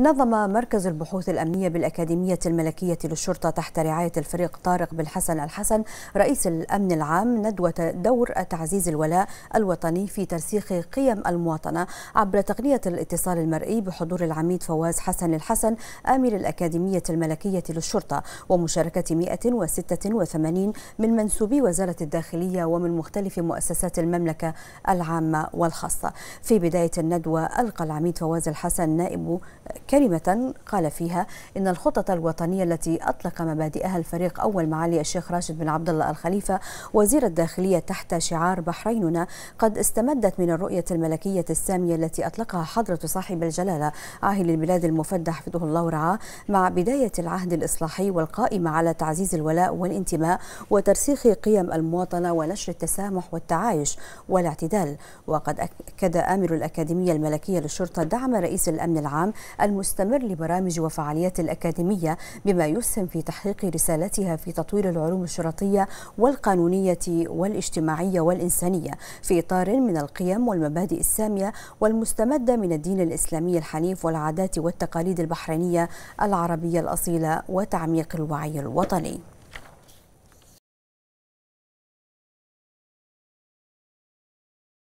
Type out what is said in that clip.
نظم مركز البحوث الأمنية بالأكاديمية الملكية للشرطة تحت رعاية الفريق طارق بالحسن الحسن رئيس الأمن العام ندوة دور تعزيز الولاء الوطني في ترسيخ قيم المواطنة عبر تقنية الاتصال المرئي بحضور العميد فواز حسن الحسن آمر الأكاديمية الملكية للشرطة ومشاركة 186 من منسوبي وزارة الداخلية ومن مختلف مؤسسات المملكة العامة والخاصة في بداية الندوة ألقى العميد فواز الحسن نائب كلمة قال فيها إن الخطط الوطنية التي أطلق مبادئها الفريق أول معالي الشيخ راشد بن عبد الله الخليفة وزير الداخلية تحت شعار بحريننا قد استمدت من الرؤية الملكية السامية التي أطلقها حضرة صاحب الجلالة عاهل البلاد المفدى حفظه الله ورعاه مع بداية العهد الإصلاحي والقائمة على تعزيز الولاء والانتماء وترسيخ قيم المواطنة ونشر التسامح والتعايش والاعتدال وقد أكد آمر الأكاديمية الملكية للشرطة دعم رئيس الأمن العام المستمر لبرامج وفعاليات الأكاديمية بما يسهم في تحقيق رسالتها في تطوير العلوم الشرطية والقانونية والاجتماعية والإنسانية في إطار من القيم والمبادئ السامية والمستمدة من الدين الإسلامي الحنيف والعادات والتقاليد البحرينية العربية الأصيلة وتعميق الوعي الوطني